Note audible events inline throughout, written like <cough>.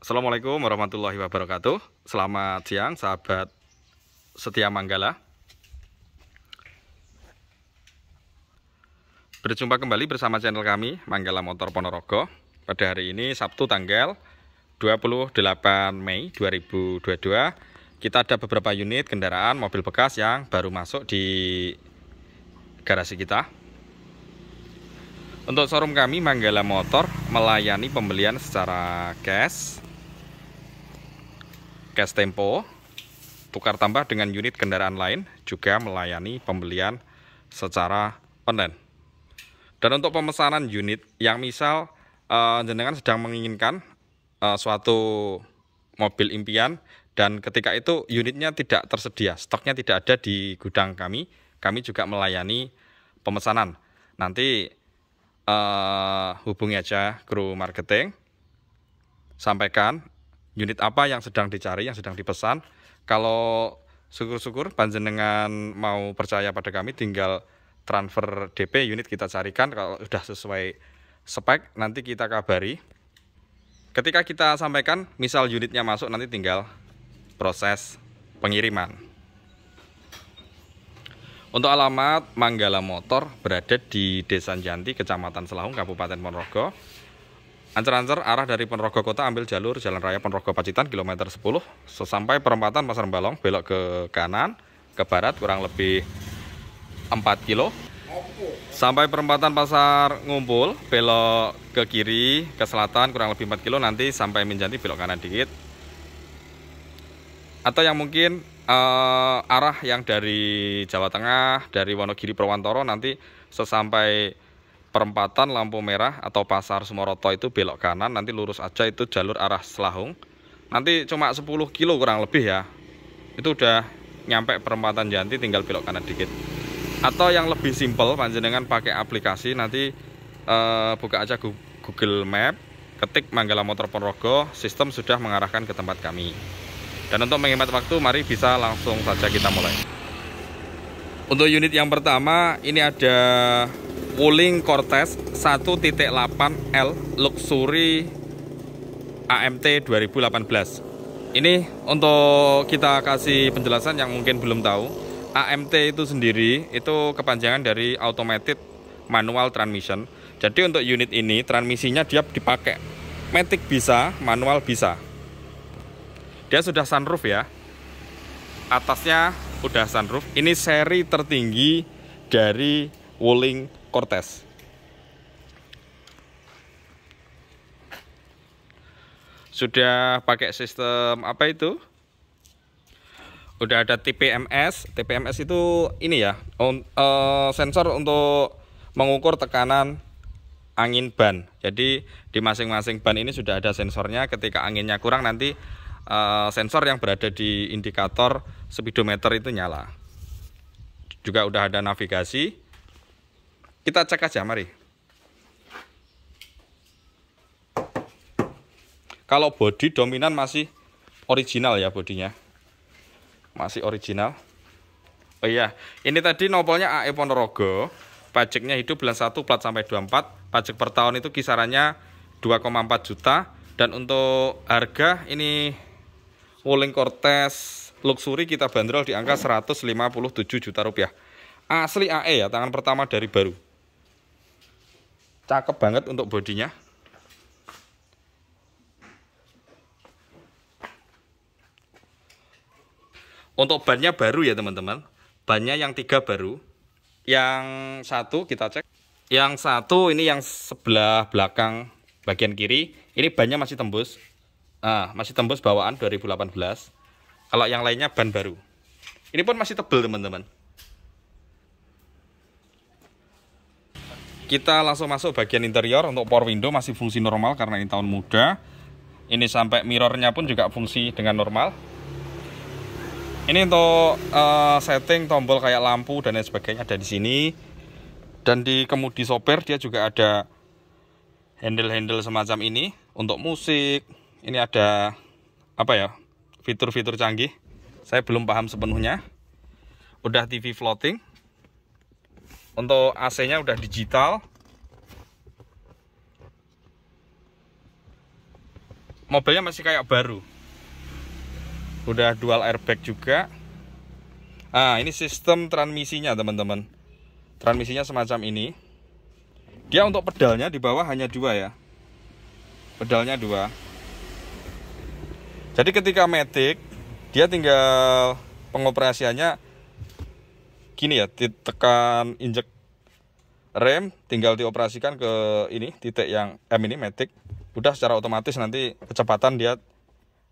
Assalamualaikum warahmatullahi wabarakatuh Selamat siang sahabat Setia Manggala Berjumpa kembali bersama channel kami Manggala Motor Ponorogo Pada hari ini Sabtu tanggal 28 Mei 2022 Kita ada beberapa unit kendaraan mobil bekas yang baru masuk di garasi kita Untuk showroom kami Manggala Motor melayani pembelian secara cash cash tempo, tukar tambah dengan unit kendaraan lain juga melayani pembelian secara online. Dan untuk pemesanan unit yang misal uh, jenengan sedang menginginkan uh, suatu mobil impian dan ketika itu unitnya tidak tersedia, stoknya tidak ada di gudang kami, kami juga melayani pemesanan. Nanti uh, hubungi aja kru marketing, sampaikan unit apa yang sedang dicari, yang sedang dipesan. Kalau syukur-syukur panjenengan mau percaya pada kami tinggal transfer DP unit kita carikan kalau sudah sesuai spek nanti kita kabari. Ketika kita sampaikan misal unitnya masuk nanti tinggal proses pengiriman. Untuk alamat Manggala Motor berada di Desa Janti, Kecamatan Selahung, Kabupaten Ponorogo. Ancer-ancer arah dari Ponorogo Kota ambil jalur Jalan Raya Ponorogo Pacitan kilometer 10 sesampai perempatan Pasar Balong belok ke kanan ke barat kurang lebih 4 kilo sampai perempatan Pasar Ngumpul belok ke kiri ke selatan kurang lebih 4 kilo nanti sampai Minjanti belok kanan dikit atau yang mungkin uh, arah yang dari Jawa Tengah dari Wonogiri Purwantoro nanti sesampai perempatan lampu merah atau pasar Sumoroto itu belok kanan nanti lurus aja itu jalur arah Selahung nanti cuma 10 kilo kurang lebih ya itu udah nyampe perempatan Janti tinggal belok kanan dikit atau yang lebih simpel panjenengan pakai aplikasi nanti eh, buka aja Google Map ketik Manggala Motor Ponorogo sistem sudah mengarahkan ke tempat kami dan untuk menghemat waktu mari bisa langsung saja kita mulai untuk unit yang pertama ini ada Wuling Cortez 1.8L Luxury AMT 2018 ini untuk kita kasih penjelasan yang mungkin belum tahu AMT itu sendiri itu kepanjangan dari Automated Manual Transmission jadi untuk unit ini transmisinya dia dipakai Matic bisa, manual bisa dia sudah sunroof ya atasnya udah sunroof ini seri tertinggi dari Wuling Cortez. Sudah pakai sistem apa itu? Udah ada TPMS. TPMS itu ini ya, un, e, sensor untuk mengukur tekanan angin ban. Jadi di masing-masing ban ini sudah ada sensornya. Ketika anginnya kurang nanti e, sensor yang berada di indikator speedometer itu nyala. Juga udah ada navigasi kita cek aja, mari. Kalau body dominan masih original ya bodinya. Masih original. Oh iya, ini tadi nopolnya AE Ponorogo. Pajaknya hidup bulan 1 plat sampai 24. Pajak per tahun itu kisarannya 2,4 juta dan untuk harga ini Wuling Cortez Luxury kita bandrol di angka 157 juta rupiah. Asli AE ya, tangan pertama dari baru cakep banget untuk bodinya untuk bannya baru ya teman-teman bannya yang tiga baru yang satu kita cek yang satu ini yang sebelah belakang bagian kiri ini bannya masih tembus nah, masih tembus bawaan 2018 kalau yang lainnya ban baru ini pun masih tebel teman-teman kita langsung masuk bagian interior untuk power window masih fungsi normal karena ini tahun muda ini sampai mirrornya pun juga fungsi dengan normal ini untuk uh, setting tombol kayak lampu dan lain sebagainya ada di sini dan di kemudi sopir dia juga ada handle-handle semacam ini untuk musik ini ada apa ya fitur-fitur canggih saya belum paham sepenuhnya udah TV floating untuk AC nya udah digital mobilnya masih kayak baru udah dual airbag juga nah ini sistem transmisinya teman-teman transmisinya semacam ini dia untuk pedalnya di bawah hanya dua ya pedalnya dua jadi ketika metik dia tinggal pengoperasiannya gini ya ditekan injek rem tinggal dioperasikan ke ini titik yang M ini matic udah secara otomatis nanti kecepatan dia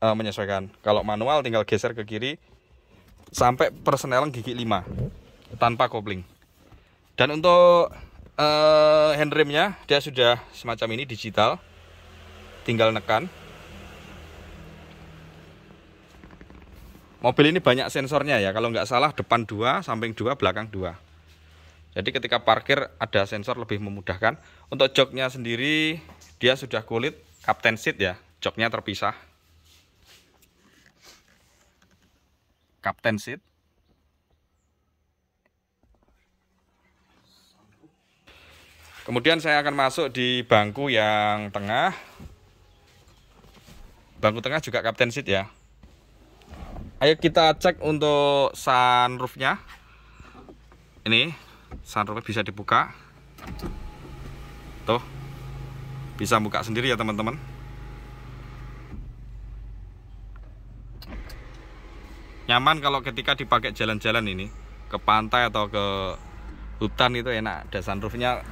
e, menyesuaikan kalau manual tinggal geser ke kiri sampai persenelan gigi 5 tanpa kopling dan untuk e, eh, handremnya dia sudah semacam ini digital tinggal nekan Mobil ini banyak sensornya ya, kalau nggak salah depan dua, samping dua, belakang dua. Jadi ketika parkir ada sensor lebih memudahkan. Untuk joknya sendiri dia sudah kulit captain seat ya, joknya terpisah. Captain seat. Kemudian saya akan masuk di bangku yang tengah. Bangku tengah juga captain seat ya. Ayo kita cek untuk sunroofnya. Ini sunroofnya bisa dibuka. Tuh, bisa buka sendiri ya teman-teman. Nyaman kalau ketika dipakai jalan-jalan ini ke pantai atau ke hutan itu enak. Ada sunroofnya.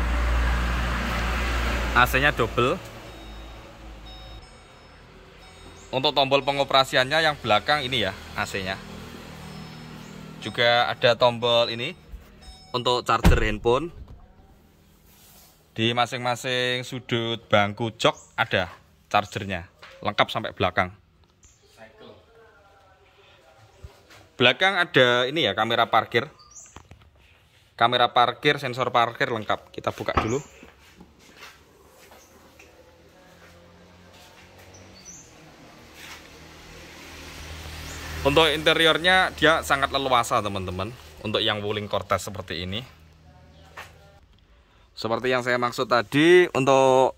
<clears throat> AC-nya double. Untuk tombol pengoperasiannya yang belakang ini ya AC-nya. Juga ada tombol ini untuk charger handphone. Di masing-masing sudut bangku jok ada chargernya. Lengkap sampai belakang. Belakang ada ini ya kamera parkir. Kamera parkir, sensor parkir lengkap. Kita buka dulu. Untuk interiornya dia sangat leluasa teman-teman Untuk yang wuling Cortez seperti ini Seperti yang saya maksud tadi Untuk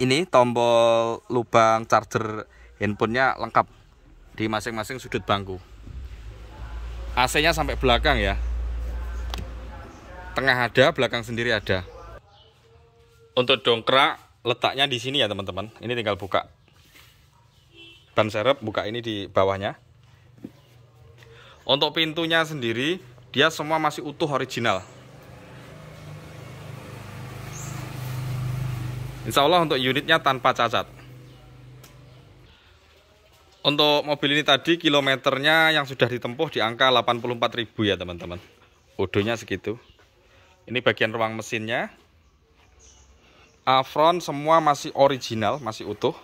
ini tombol lubang charger handphonenya lengkap Di masing-masing sudut bangku AC nya sampai belakang ya Tengah ada, belakang sendiri ada Untuk dongkrak letaknya di sini ya teman-teman Ini tinggal buka Ban serep buka ini di bawahnya untuk pintunya sendiri, dia semua masih utuh original. Insya Allah untuk unitnya tanpa cacat. Untuk mobil ini tadi kilometernya yang sudah ditempuh di angka 84.000 ya teman-teman. Odonya segitu. Ini bagian ruang mesinnya. Afron semua masih original, masih utuh.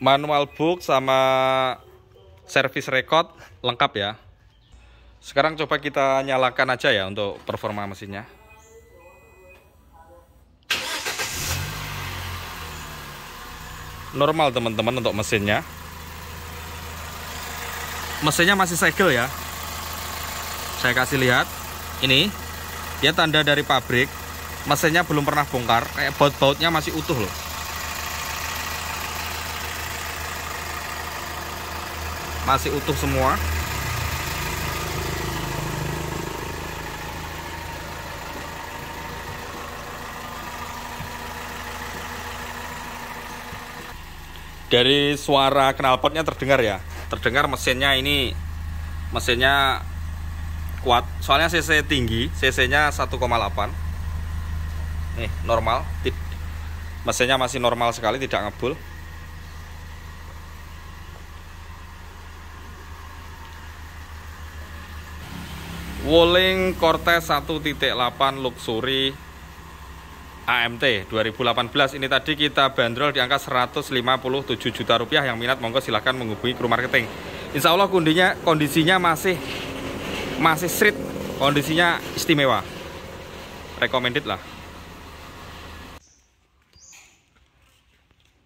manual book sama service record lengkap ya sekarang coba kita nyalakan aja ya untuk performa mesinnya normal teman-teman untuk mesinnya mesinnya masih segel ya saya kasih lihat ini dia tanda dari pabrik mesinnya belum pernah bongkar kayak baut-bautnya masih utuh loh masih utuh semua dari suara knalpotnya terdengar ya terdengar mesinnya ini mesinnya kuat soalnya cc tinggi cc nya 1,8 nih normal mesinnya masih normal sekali tidak ngebul Wuling Cortez 1.8 Luxury AMT 2018 ini tadi kita bandrol di angka 157 juta rupiah yang minat monggo silahkan menghubungi kru marketing Insya Allah kundinya, kondisinya masih masih street kondisinya istimewa recommended lah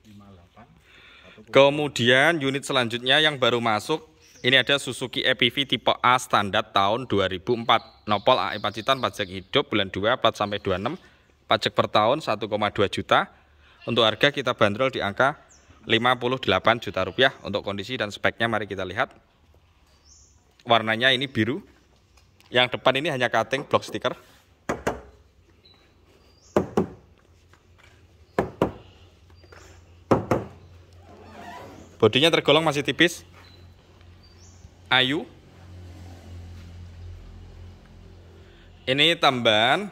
58, kemudian unit selanjutnya yang baru masuk ini ada Suzuki EPV tipe A standar tahun 2004. Nopol AE Pacitan pajak hidup bulan 2 plat sampai 26. Pajak per tahun 1,2 juta. Untuk harga kita bandrol di angka 58 juta rupiah. Untuk kondisi dan speknya mari kita lihat. Warnanya ini biru. Yang depan ini hanya cutting blok stiker. Bodinya tergolong masih tipis, Ayu. Ini tambahan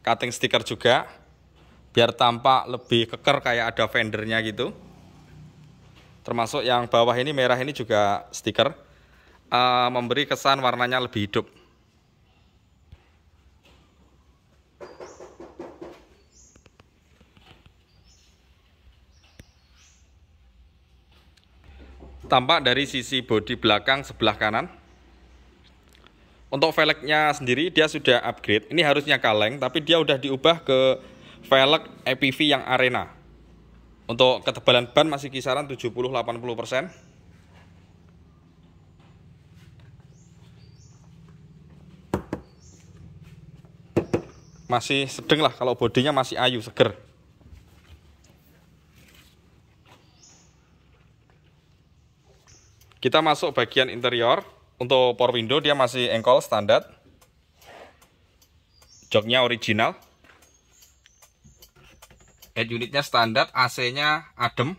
cutting stiker juga biar tampak lebih keker kayak ada fendernya gitu. Termasuk yang bawah ini merah ini juga stiker uh, memberi kesan warnanya lebih hidup. tampak dari sisi bodi belakang sebelah kanan untuk velgnya sendiri dia sudah upgrade ini harusnya kaleng tapi dia udah diubah ke velg EPV yang arena untuk ketebalan ban masih kisaran 70-80% masih sedeng lah kalau bodinya masih ayu seger Kita masuk bagian interior. Untuk power window dia masih engkol standar. Joknya original. Head unitnya standar, AC-nya adem.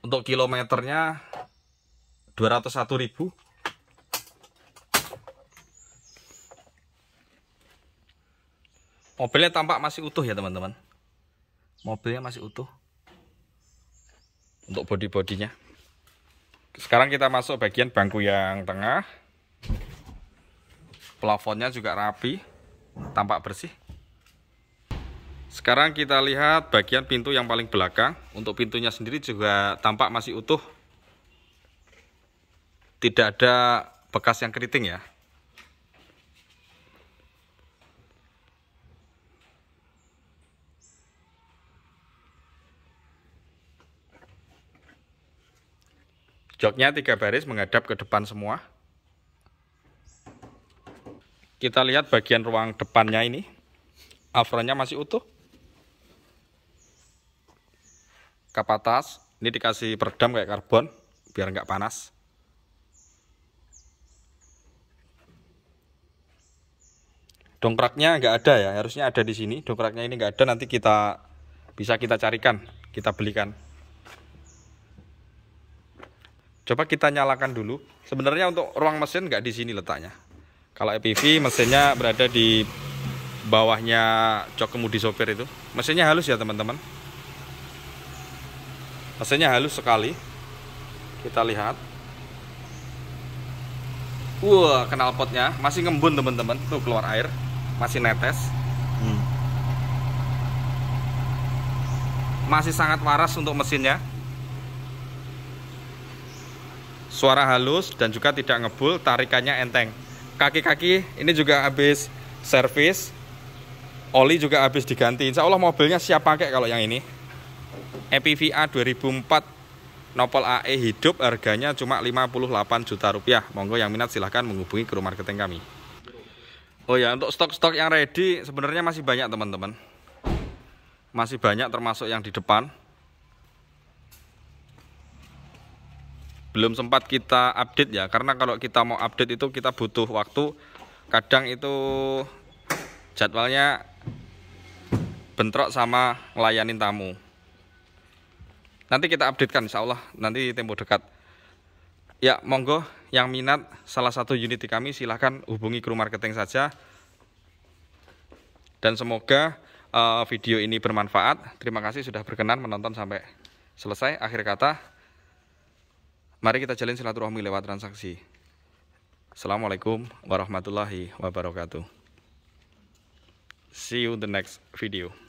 Untuk kilometernya 201.000. Mobilnya tampak masih utuh ya teman-teman. Mobilnya masih utuh untuk body-bodinya sekarang kita masuk bagian bangku yang tengah plafonnya juga rapi tampak bersih sekarang kita lihat bagian pintu yang paling belakang untuk pintunya sendiri juga tampak masih utuh tidak ada bekas yang keriting ya Joknya tiga baris menghadap ke depan semua. Kita lihat bagian ruang depannya ini. Afronnya masih utuh. Kap atas, ini dikasih peredam kayak karbon, biar nggak panas. Dongkraknya nggak ada ya, harusnya ada di sini. Dongkraknya ini nggak ada, nanti kita bisa kita carikan, kita belikan. Coba kita nyalakan dulu. Sebenarnya untuk ruang mesin nggak di sini letaknya. Kalau EPV mesinnya berada di bawahnya jok kemudi sopir itu. Mesinnya halus ya teman-teman. Mesinnya halus sekali. Kita lihat. Wah, wow, kenal potnya masih ngembun teman-teman. Tuh keluar air, masih netes. Hmm. Masih sangat waras untuk mesinnya suara halus dan juga tidak ngebul, tarikannya enteng. Kaki-kaki ini juga habis servis, oli juga habis diganti. Insya Allah mobilnya siap pakai kalau yang ini. EPVA 2004 Nopel AE hidup harganya cuma 58 juta rupiah. Monggo yang minat silahkan menghubungi kru marketing kami. Oh ya, untuk stok-stok yang ready sebenarnya masih banyak teman-teman. Masih banyak termasuk yang di depan. belum sempat kita update ya karena kalau kita mau update itu kita butuh waktu kadang itu jadwalnya bentrok sama layanin tamu nanti kita updatekan insya Allah nanti tempo dekat ya monggo yang minat salah satu unit di kami silahkan hubungi kru marketing saja dan semoga uh, video ini bermanfaat terima kasih sudah berkenan menonton sampai selesai akhir kata Mari kita jalin silaturahmi lewat transaksi. Assalamualaikum warahmatullahi wabarakatuh. See you the next video.